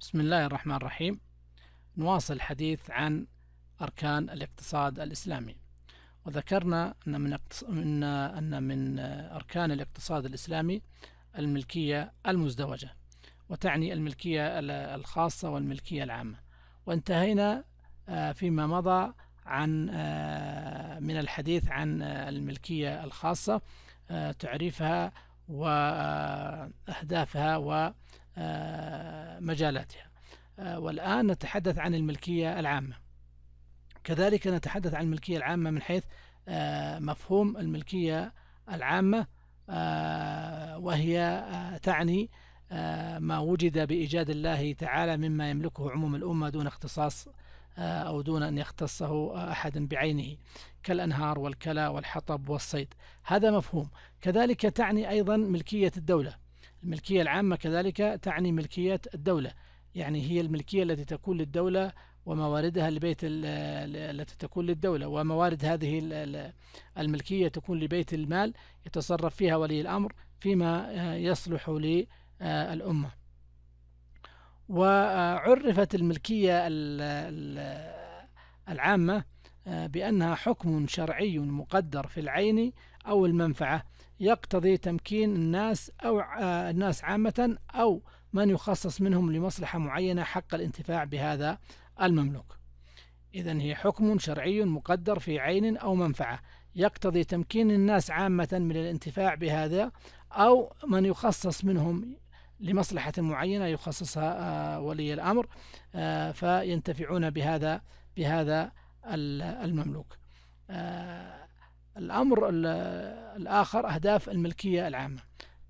بسم الله الرحمن الرحيم نواصل الحديث عن أركان الاقتصاد الإسلامي وذكرنا أن من, أن من أركان الاقتصاد الإسلامي الملكية المزدوجة وتعني الملكية الخاصة والملكية العامة وانتهينا آه، فيما مضى عن آه، من الحديث عن الملكية الخاصة آه، تعريفها وأهدافها و آه، مجالاتها آه، والآن نتحدث عن الملكية العامة كذلك نتحدث عن الملكية العامة من حيث آه، مفهوم الملكية العامة وهي تعني ما وجد بإيجاد الله تعالى مما يملكه عموم الأمة دون اختصاص أو دون أن يختصه أحد بعينه كالأنهار والكلا والحطب والصيد هذا مفهوم كذلك تعني أيضا ملكية الدولة الملكية العامة كذلك تعني ملكية الدولة يعني هي الملكية التي تكون للدولة ومواردها لبيت التي تكون للدولة وموارد هذه الملكية تكون لبيت المال يتصرف فيها ولي الأمر فيما آه، يصلح للأمة آه، وعرفت الملكية العامة آه، بأنها حكم شرعي مقدر في العين أو المنفعة يقتضي تمكين الناس أو الناس عامة أو من يخصص منهم لمصلحة معينة حق الانتفاع بهذا المملوك إذا هي حكم شرعي مقدر في عين أو منفعة يقتضي تمكين الناس عامة من الانتفاع بهذا أو من يخصص منهم لمصلحة معينة يخصصها آه، ولي الأمر آه، فينتفعون بهذا بهذا المملوك آه، الأمر الآخر أهداف الملكية العامة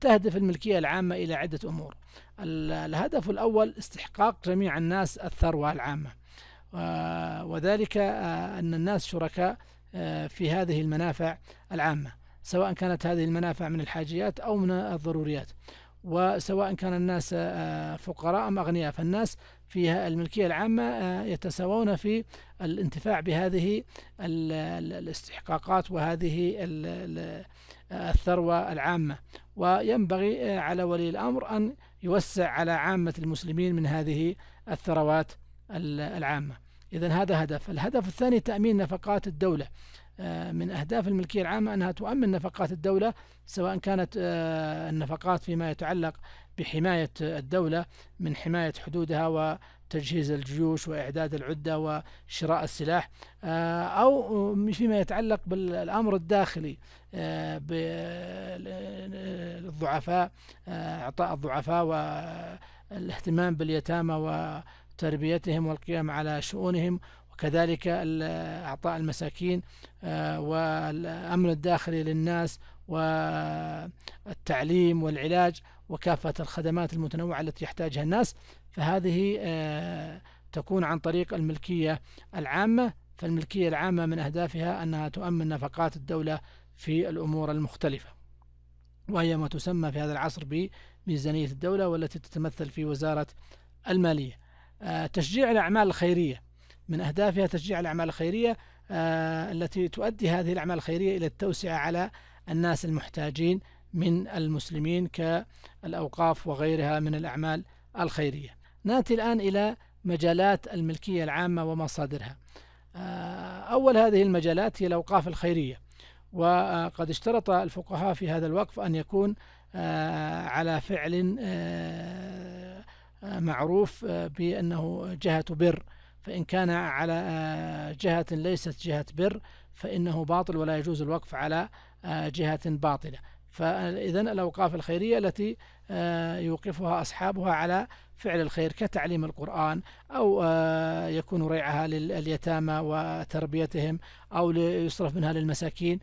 تهدف الملكية العامة إلى عدة أمور الهدف الأول استحقاق جميع الناس الثروة العامة وذلك آه، أن الناس شركاء آه، في هذه المنافع العامة سواء كانت هذه المنافع من الحاجيات أو من الضروريات وسواء كان الناس آه، فقراء أم أغنياء فالناس في الملكية العامة آه، يتساوون في الانتفاع بهذه الاستحقاقات وهذه الثروة العامة وينبغي آه، على ولي الأمر أن يوسع على عامة المسلمين من هذه الثروات العامة إذا هذا هدف الهدف الثاني تأمين نفقات الدولة آه، من أهداف الملكية العامة أنها تؤمن نفقات الدولة سواء كانت آه، النفقات فيما يتعلق بحماية الدولة من حماية حدودها و تجهيز الجيوش وإعداد العدة وشراء السلاح آه، أو فيما يتعلق بالأمر الداخلي بالضعفاء إعطاء الضعفاء والاهتمام باليتامى وتربيتهم والقيام على شؤونهم وكذلك إعطاء المساكين آه، والأمن الداخلي للناس والتعليم والعلاج وكافة الخدمات المتنوعة التي يحتاجها الناس فهذه آه، تكون عن طريق الملكية العامة فالملكية العامة من أهدافها أنها تؤمن نفقات الدولة في الأمور المختلفة وهي ما تسمى في هذا العصر بميزانية الدولة والتي تتمثل في وزارة المالية آه، تشجيع الأعمال الخيرية من أهدافها تشجيع الأعمال الخيرية آه، التي تؤدي هذه الأعمال الخيرية إلى التوسعة على الناس المحتاجين من المسلمين كالأوقاف وغيرها من الأعمال الخيرية نأتي الآن إلى مجالات الملكية العامة ومصادرها آه، أول هذه المجالات هي الأوقاف الخيرية وقد اشترط الفقهاء في هذا الوقف أن يكون آه، على فعل معروف بأنه جهة بر فإن كان على آه، جهة ليست جهة بر فإنه باطل ولا يجوز الوقف على آه، جهة باطلة فإذا الأوقاف الخيرية التي آه، يوقفها أصحابها على فعل الخير كتعليم القرآن أو يكون ريعها لليتامى وتربيتهم أو يصرف منها للمساكين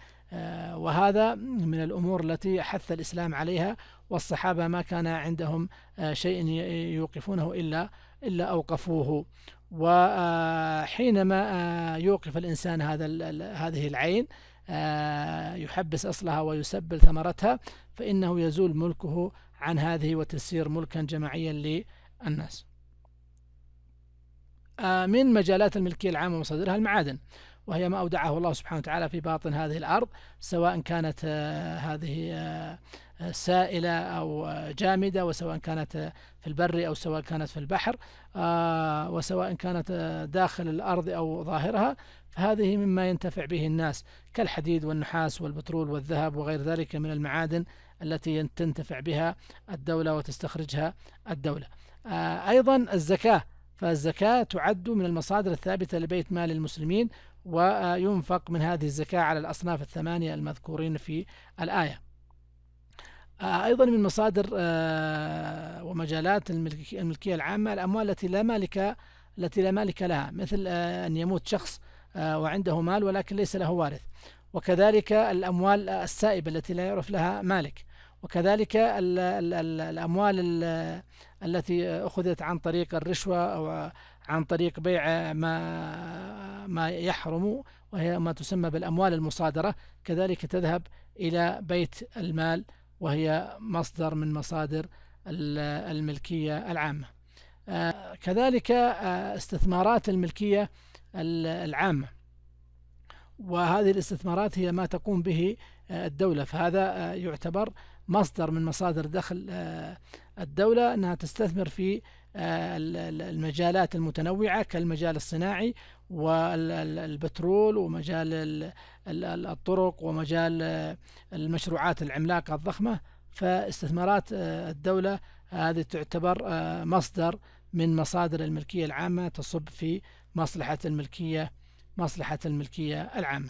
وهذا من الأمور التي حث الإسلام عليها والصحابة ما كان عندهم شيء يوقفونه إلا إلا أوقفوه وحينما آه، يوقف الإنسان هذا هذه العين آه، يحبس أصلها ويسبل ثمرتها فإنه يزول ملكه عن هذه وتسير ملكا جماعيا للناس آه، من مجالات الملكية العامة ومصادرها المعادن وهي ما أودعه الله سبحانه وتعالى في باطن هذه الأرض سواء كانت آه، هذه آه، سائلة أو آه، جامدة وسواء كانت في البر أو سواء كانت في البحر وسواء كانت داخل الأرض أو ظاهرها فهذه مما ينتفع به الناس كالحديد والنحاس والبترول والذهب وغير ذلك من المعادن التي تنتفع بها الدولة وتستخرجها الدولة أيضا الزكاة فالزكاة تعد من المصادر الثابتة لبيت مال المسلمين وينفق من هذه الزكاة على الأصناف الثمانية المذكورين في الآية آه، أيضا من مصادر آه، ومجالات الملكية العامة الأموال التي لا مالك التي لا مالك لها مثل آه، أن يموت شخص وعنده مال ولكن ليس له وارث وكذلك الأموال السائبة التي لا يعرف لها مالك وكذلك الأموال التي أخذت عن طريق الرشوة أو عن طريق بيع ما ما يحرم وهي ما تسمى بالأموال المصادرة كذلك تذهب إلى بيت المال وهي مصدر من مصادر الملكية العامة آه، كذلك آه، استثمارات الملكية العامة وهذه الاستثمارات هي ما تقوم به آه، الدولة فهذا يعتبر مصدر من مصادر دخل الدولة أنها تستثمر في المجالات المتنوعة كالمجال الصناعي والبترول ومجال الطرق ومجال آه، المشروعات العملاقة الضخمة فاستثمارات آه، الدولة هذه تعتبر آه، مصدر من مصادر الملكية العامة تصب في مصلحة الملكية مصلحة الملكية العامة